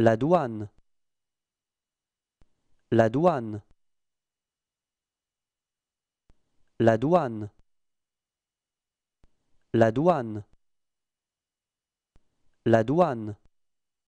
La douane. La douane. La douane. La douane. La douane.